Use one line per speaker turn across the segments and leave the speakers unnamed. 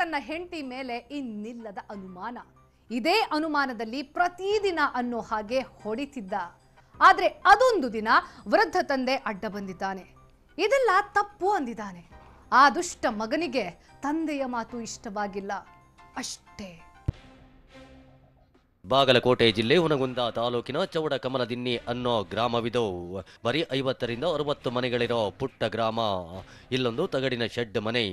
ತನ್ನ ಹೆಂಡತಿ ಮೇಲೆ ಇನ್ನಿಲ್ಲದ ಅನುಮಾನ ಇದೇ ಅನುಮಾನದಲ್ಲಿ ಪ್ರತಿದಿನ ಅನ್ನೋ ಹಾಗೆ ಹೊಡಿತಿದ್ದ ಆದ್ರೆ ಅದೊಂದು ದಿನ ವೃದ್ಧ ತಂದೆ ಅಡ್ಡ ಬಂದಿದ್ದಾನೆ ಇದೆಲ್ಲ ತಪ್ಪು ಅಂದಿದ್ದಾನೆ ಆ ದುಷ್ಟ ಮಗನಿಗೆ ತಂದೆಯ ಮಾತು ಇಷ್ಟವಾಗಿಲ್ಲ ಅಷ್ಟೇ
ಬಾಗಲಕೋಟೆ ಜಿಲ್ಲೆ ಹುನಗುಂದ ತಾಲೂಕಿನ ಚೌಡ ಕಮಲದಿನ್ನಿ ಅನ್ನೋ ಗ್ರಾಮವಿದು ಬರೀ ಐವತ್ತರಿಂದ ಅರವತ್ತು ಮನೆಗಳಿರೋ ಪುಟ್ಟ ಗ್ರಾಮ ಇಲ್ಲೊಂದು ತಗಡಿನ ಶೆಡ್ ಮನೆ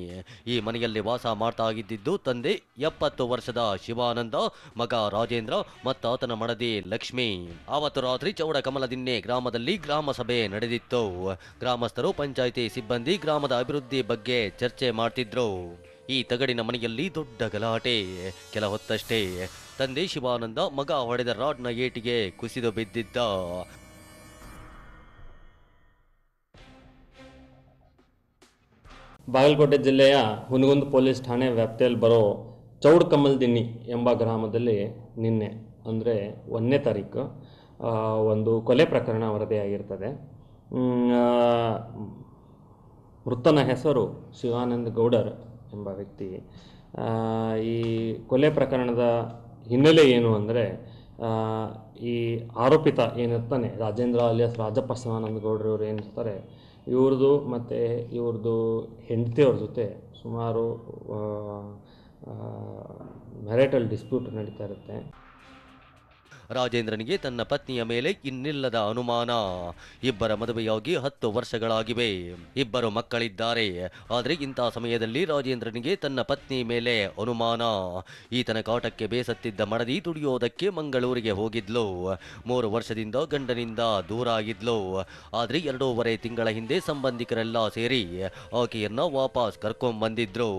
ಈ ಮನೆಯಲ್ಲಿ ವಾಸ ಮಾಡ್ತಾ ಇದ್ದಿದ್ದು ತಂದೆ ಎಪ್ಪತ್ತು ವರ್ಷದ ಶಿವಾನಂದ ಮಗ ರಾಜೇಂದ್ರ ಮತ್ತು ಆತನ ಮಡದಿ ಲಕ್ಷ್ಮಿ ಆವತ್ತು ರಾತ್ರಿ ಚೌಡ ಕಮಲದಿನ್ನೆ ಗ್ರಾಮದಲ್ಲಿ ಗ್ರಾಮ ಸಭೆ ನಡೆದಿತ್ತು ಗ್ರಾಮಸ್ಥರು ಪಂಚಾಯಿತಿ ಸಿಬ್ಬಂದಿ ಗ್ರಾಮದ ಅಭಿವೃದ್ಧಿ ಬಗ್ಗೆ ಚರ್ಚೆ ಮಾಡ್ತಿದ್ರು ಈ ತಗಡಿನ ಮನೆಯಲ್ಲಿ ದೊಡ್ಡ ಗಲಾಟೆ ಕೆಲ ಹೊತ್ತಷ್ಟೇ ತಂದೆ ಶಿವಾನಂದ ಮಗ ಹೊಡೆದ ರಾಡ್ನ ಏಟಿಗೆ ಕುಸಿದು ಬಿದ್ದಿದ್ದ
ಬಾಗಲಕೋಟೆ ಜಿಲ್ಲೆಯ ಹುನಗುಂದ ಪೊಲೀಸ್ ಠಾಣೆ ವ್ಯಾಪ್ತಿಯಲ್ಲಿ ಬರೋ ಚೌಡ್ ದಿನ್ನಿ ಎಂಬ ಗ್ರಾಮದಲ್ಲಿ ನಿನ್ನೆ ಅಂದರೆ ಒಂದನೇ ತಾರೀಕು ಒಂದು ಕೊಲೆ ಪ್ರಕರಣ ವರದಿಯಾಗಿರ್ತದೆ ಮೃತನ ಹೆಸರು ಶಿವಾನಂದ ಗೌಡರ್ ಎಂಬ ವ್ಯಕ್ತಿ ಈ ಕೊಲೆ ಪ್ರಕರಣದ ಹಿನ್ನೆಲೆ ಏನು ಅಂದರೆ ಈ ಆರೋಪಿತ ಏನಿರ್ತಾನೆ ರಾಜೇಂದ್ರ ಅಲಿಯಾಸ್ ರಾಜಪ್ಪ ಶಿವಾನಂದಗೌಡ್ರು ಇವರು ಏನಿರ್ತಾರೆ ಇವ್ರದ್ದು ಮತ್ತು ಇವ್ರದ್ದು ಹೆಂಡತಿಯವ್ರ ಜೊತೆ ಸುಮಾರು ಮೆರೇಟಲ್ ಡಿಸ್ಪ್ಯೂಟ್ ನಡೀತಾ ಇರುತ್ತೆ
ರಾಜೇಂದ್ರನಿಗೆ ತನ್ನ ಪತ್ನಿಯ ಮೇಲೆ ಇನ್ನಿಲ್ಲದ ಅನುಮಾನ ಇಬ್ಬರ ಮದುವೆಯಾಗಿ ಹತ್ತು ವರ್ಷಗಳಾಗಿವೆ ಇಬ್ಬರು ಮಕ್ಕಳಿದ್ದಾರೆ ಆದರೆ ಇಂಥ ಸಮಯದಲ್ಲಿ ರಾಜೇಂದ್ರನಿಗೆ ತನ್ನ ಪತ್ನಿ ಮೇಲೆ ಅನುಮಾನ ಈತನ ಕಾಟಕ್ಕೆ ಬೇಸತ್ತಿದ್ದ ಮಡದಿ ದುಡಿಯೋದಕ್ಕೆ ಮಂಗಳೂರಿಗೆ ಹೋಗಿದ್ಲು ಮೂರು ವರ್ಷದಿಂದ ಗಂಡನಿಂದ ದೂರ ಆಗಿದ್ಲು ಆದರೆ ಎರಡೂವರೆ ತಿಂಗಳ ಹಿಂದೆ ಸಂಬಂಧಿಕರೆಲ್ಲ ಸೇರಿ ಆಕೆಯನ್ನ ವಾಪಸ್ ಬಂದಿದ್ರು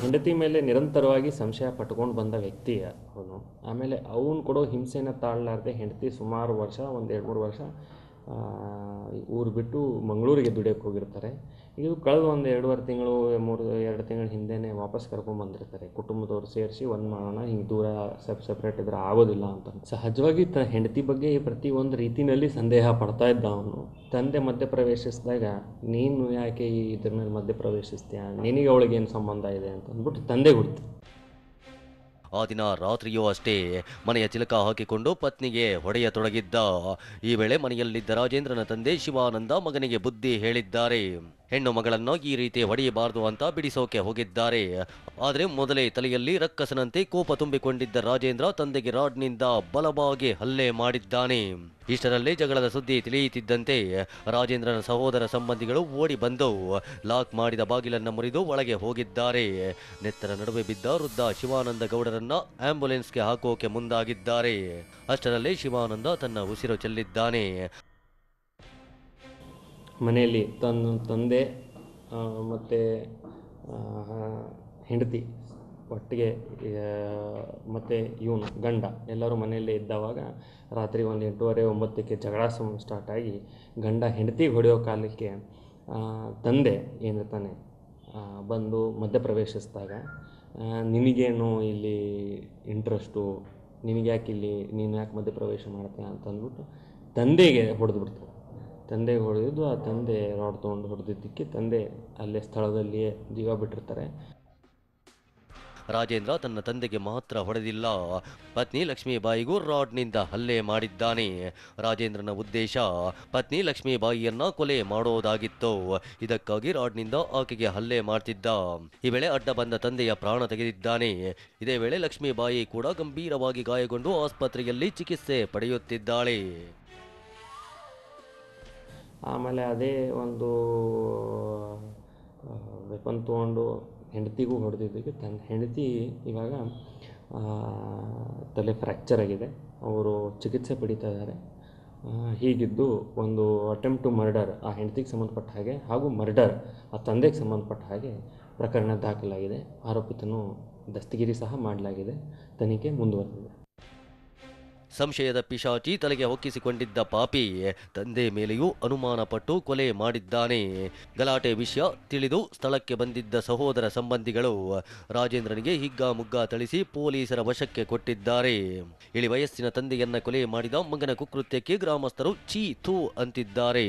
ಹೆಂಡತಿ ಮೇಲೆ ನಿರಂತರವಾಗಿ ಸಂಶಯ ಪಟ್ಕೊಂಡು ಬಂದ ವ್ಯಕ್ತಿ ಅವನು ಆಮೇಲೆ ಅವನು ಕೊಡೋ ಹಿಂಸೆನ ತಾಳಲಾರ್ದೆ ಹೆಂಡತಿ ಸುಮಾರು ವರ್ಷ ಒಂದು ಎರಡು ಮೂರು ವರ್ಷ ಊರು ಬಿಟ್ಟು ಮಂಗಳೂರಿಗೆ ದುಡಿಯೋಕ್ಕೆ ಹೋಗಿರ್ತಾರೆ ಇದು ಕಳೆದ ಒಂದು ಎರಡೂವರೆ ತಿಂಗಳು ಮೂರು ಎರಡು ತಿಂಗಳ ಹಿಂದೆನೇ ವಾಪಸ್ ಬಂದಿರ್ತಾರೆ ಕುಟುಂಬದವ್ರು ಸೇರಿಸಿ ಒಂದು ಮಾಡೋಣ ಹಿಂಗೆ ದೂರ ಸೆಪ್ ಸಪ್ರೇಟ್ ಇದ್ರೆ ಆಗೋದಿಲ್ಲ ಅಂತ ಸಹಜವಾಗಿ ತ ಹೆಂಡತಿ ಬಗ್ಗೆ ಪ್ರತಿ ಒಂದು ರೀತಿಯಲ್ಲಿ ಸಂದೇಹ ಪಡ್ತಾ ಇದ್ದ ಅವನು ತಂದೆ ಮಧ್ಯ ಪ್ರವೇಶಿಸಿದಾಗ ನೀನು ಯಾಕೆ ಈ ಇದ್ರ ಮೇಲೆ ಮಧ್ಯ ಪ್ರವೇಶಿಸ್ತೀಯ ನಿನಗೆ ಅವಳಿಗೆ ಏನು ಸಂಬಂಧ ಇದೆ ಅಂತ ಅಂದ್ಬಿಟ್ಟು ತಂದೆ ಹುಡ್ತು
ಆ ದಿನ ರಾತ್ರಿಯೂ ಅಷ್ಟೇ ಮನೆಯ ಚಿಲಕ ಹಾಕಿಕೊಂಡು ಪತ್ನಿಗೆ ಹೊಡೆಯತೊಡಗಿದ್ದ ಈ ವೇಳೆ ಮನೆಯಲ್ಲಿದ್ದ ರಾಜೇಂದ್ರನ ತಂದೆ ಶಿವಾನಂದ ಮಗನಿಗೆ ಬುದ್ಧಿ ಹೇಳಿದ್ದಾರೆ ಹೆಣ್ಣು ಮಗಳನ್ನು ಈ ರೀತಿ ಹೊಡೆಯಬಾರದು ಅಂತ ಬಿಡಿಸೋಕೆ ಹೋಗಿದ್ದಾರೆ ಆದರೆ ಮೊದಲೇ ತಲೆಯಲ್ಲಿ ರಕ್ಕಸನಂತೆ ಕೋಪ ತುಂಬಿಕೊಂಡಿದ್ದ ರಾಜೇಂದ್ರ ತಂದೆಗೆ ರಾಡ್ನಿಂದ ಬಲವಾಗಿ ಹಲ್ಲೆ ಮಾಡಿದ್ದಾನೆ ಇಷ್ಟರಲ್ಲೇ ಜಗಳದ ಸುದ್ದಿ ತಿಳಿಯುತ್ತಿದ್ದಂತೆ ರಾಜೇಂದ್ರನ ಸಹೋದರ ಸಂಬಂಧಿಗಳು ಓಡಿ ಬಂದು ಲಾಕ್ ಮಾಡಿದ ಬಾಗಿಲನ್ನು ಮುರಿದು ಒಳಗೆ ಹೋಗಿದ್ದಾರೆ ನೆತ್ತರ ನಡುವೆ ಬಿದ್ದ ವೃದ್ಧ ಶಿವಾನಂದ ಗೌಡರನ್ನ ಆಂಬ್ಯುಲೆನ್ಸ್ಗೆ ಹಾಕೋಕೆ ಮುಂದಾಗಿದ್ದಾರೆ ಅಷ್ಟರಲ್ಲಿ ಶಿವಾನಂದ ತನ್ನ ಉಸಿರು ಚೆಲ್ಲಿದ್ದಾನೆ
ಮನೆಯಲ್ಲಿ ತನ್ನ ತಂದೆ ಮತ್ತೆ ಹೆಂಡತಿ ಒಟ್ಟಿಗೆ ಮತ್ತು ಇವನು ಗಂಡ ಎಲ್ಲರೂ ಮನೆಯಲ್ಲೇ ಇದ್ದಾವಾಗ ರಾತ್ರಿ ಒಂದು ಎಂಟೂವರೆ ಒಂಬತ್ತಕ್ಕೆ ಜಗಳ ಸಮ ಸ್ಟಾರ್ಟ್ ಆಗಿ ಗಂಡ ಹೆಂಡತಿ ಹೊಡೆಯೋ ಕಾಲಕ್ಕೆ ತಂದೆ ಏನಿರ್ತಾನೆ ಬಂದು ಮಧ್ಯಪ್ರವೇಶಿಸಿದಾಗ ನಿನಗೇನು ಇಲ್ಲಿ ಇಂಟ್ರೆಸ್ಟು ನಿನಗೆ ಇಲ್ಲಿ ನೀನು ಯಾಕೆ ಪ್ರವೇಶ ಮಾಡ್ತೀಯ ಅಂತಂದ್ಬಿಟ್ಟು ತಂದೆಗೆ ಹೊಡೆದು ಬಿಡ್ತಾರೆ ತಂದೆಗೆ ಹೊಡೆದಿದ್ದು ಆ ತಂದೆ ರಾಡ್ ತೊಗೊಂಡು ಹೊಡೆದಿದ್ದಕ್ಕೆ ತಂದೆ ಅಲ್ಲೇ ಸ್ಥಳದಲ್ಲಿಯೇ ಜೀವ ಬಿಟ್ಟಿರ್ತಾರೆ
ರಾಜೇಂದ್ರ ತನ್ನ ತಂದೆಗೆ ಮಾತ್ರ ಹೊಡೆದಿಲ್ಲ ಪತ್ನಿ ಲಕ್ಷ್ಮೀಬಾಯಿಗೂ ರಾಡ್ನಿಂದ ಹಲ್ಲೆ ಮಾಡಿದ್ದಾನೆ ರಾಜೇಂದ್ರನ ಉದ್ದೇಶ ಪತ್ನಿ ಲಕ್ಷ್ಮೀಬಾಯಿಯನ್ನ ಕೊಲೆ ಮಾಡೋದಾಗಿತ್ತು ಇದಕ್ಕಾಗಿ ರಾಡ್ನಿಂದ ಆಕೆಗೆ ಹಲ್ಲೆ ಮಾಡ್ತಿದ್ದ ಈ ವೇಳೆ ಅಡ್ಡ ಬಂದ ತಂದೆಯ ಪ್ರಾಣ ತೆಗೆದಿದ್ದಾನೆ ಇದೇ ವೇಳೆ ಲಕ್ಷ್ಮೀಬಾಯಿ ಕೂಡ ಗಂಭೀರವಾಗಿ ಗಾಯಗೊಂಡು ಆಸ್ಪತ್ರೆಯಲ್ಲಿ ಚಿಕಿತ್ಸೆ ಪಡೆಯುತ್ತಿದ್ದಾಳೆ
ಆಮೇಲೆ ಅದೇ ಒಂದು ವೆಪನ್ ತಗೊಂಡು ಹೆಂಡತಿಗೂ ಹೊಡೆದಿದ್ದಕ್ಕೆ ತನ್ನ ಹೆಂಡತಿ ಇವಾಗ ತಲೆ ಫ್ರ್ಯಾಕ್ಚರ್ ಆಗಿದೆ ಅವರು ಚಿಕಿತ್ಸೆ ಪಡೀತಾ ಇದ್ದಾರೆ ಹೀಗಿದ್ದು ಒಂದು ಅಟೆಂಪ್ಟ್ ಟು ಮರ್ಡರ್ ಆ ಹೆಂಡತಿಗೆ ಸಂಬಂಧಪಟ್ಟ ಹಾಗೆ ಹಾಗೂ ಮರ್ಡರ್ ಆ ತಂದೆಗೆ ಸಂಬಂಧಪಟ್ಟ ಹಾಗೆ ಪ್ರಕರಣ ದಾಖಲಾಗಿದೆ ಆರೋಪಿತನು ದಸ್ತಗಿರಿ ಸಹ ಮಾಡಲಾಗಿದೆ ತನಿಖೆ ಮುಂದುವರೆದಿದೆ
ಸಂಶಯದ ಪಿಶಾಚಿ ತಲೆಗೆ ಹೊಕ್ಕಿಸಿಕೊಂಡಿದ್ದ ಪಾಪಿ ತಂದೆ ಮೇಲೆಯೂ ಅನುಮಾನ ಪಟ್ಟು ಕೊಲೆ ಮಾಡಿದ್ದಾನೆ ಗಲಾಟೆ ವಿಷಯ ತಿಳಿದು ಸ್ಥಳಕ್ಕೆ ಬಂದಿದ್ದ ಸಹೋದರ ಸಂಬಂಧಿಗಳು ರಾಜೇಂದ್ರನಿಗೆ ಹಿಗ್ಗಾಮುಗ್ಗಾ ಥಳಿಸಿ ಪೊಲೀಸರ ವಶಕ್ಕೆ ಕೊಟ್ಟಿದ್ದಾರೆ ಇಳಿ ವಯಸ್ಸಿನ ತಂದೆಯನ್ನ ಕೊಲೆ ಮಾಡಿದ ಮಗನ ಕುಕೃತ್ಯಕ್ಕೆ ಗ್ರಾಮಸ್ಥರು ಚೀ ಥೂ ಅಂತಿದ್ದಾರೆ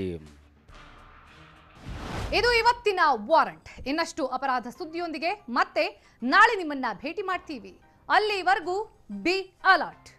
ಇದು ಇವತ್ತಿನ ವಾರಂಟ್ ಇನ್ನಷ್ಟು ಅಪರಾಧ ಸುದ್ದಿಯೊಂದಿಗೆ ಮತ್ತೆ ನಾಳೆ ನಿಮ್ಮನ್ನ ಭೇಟಿ ಮಾಡ್ತೀವಿ ಅಲ್ಲಿವರೆಗೂ ಬಿ ಅಲರ್ಟ್